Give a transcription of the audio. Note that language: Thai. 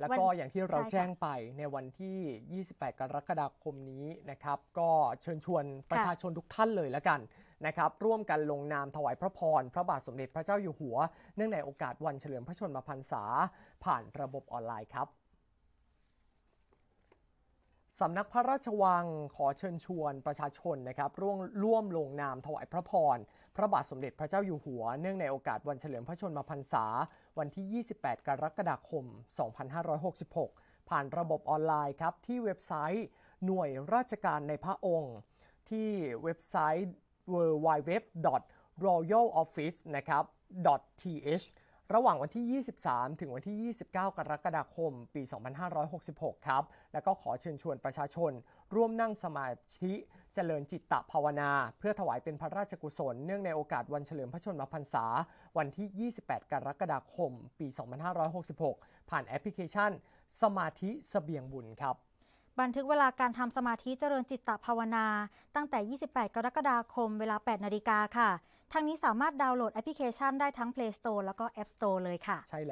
แล้วก็อย่างที่เราแจ้งไปในวันที่ 28 กรกฎาคมนี้นะครับ ก็เชิญชวนประชาชนทุกท่านเลยแล้วกันนะครับ ร่วมกันลงนามถวายพระพร พระบาทสมเด็จพระเจ้าอยู่หัว เนื่องในโอกาสวันเฉลิมพระชนมพรรษาผ่านระบบออนไลน์ครับสำนักพระราชวังขอเชิญชวนประชาชนนะครับร่วมร่วมลงนามถวายพระพร พระบาทสมเด็จพระเจ้าอยู่หัวเนื่องในโอกาสวันเฉลิมพระชนมพรรษา วันที่ 28กรกฎาคม 2566 ผ่านระบบออนไลน์ครับ ที่เว็บไซต์หน่วยราชการในพระองค์ ที่เว็บไซต์ www royal office นะครับ th ระหว่างวันที่ 23 ถึงวันที่ 29 กรกฎาคม ปี 2566 ครับ และก็ขอเชิญชวนประชาชน ร่วมนั่งสมาธิเจริญจิตตภาวนา เพื่อถวายเป็นพระราชกุศล เนื่องในโอกาสวันเฉลิมพระชนมพรรษา วันที่ 28กรกฎาคม ปี 2566 ผ่านแอปพลิเคชัน สมาธิสเสบียงบุญครับ บันทึกเวลาการทำสมาธิเจริญจิตตภาวนา ตั้งแต่ 28 กรกฎาคมเวลา 8 นาฬิกาค่ะทางนี้สามารถดาวน์โหลดแอปพลิเคชันได้ทั้ง Play Store แล้วก็ App Store เลยค่ะใช่แ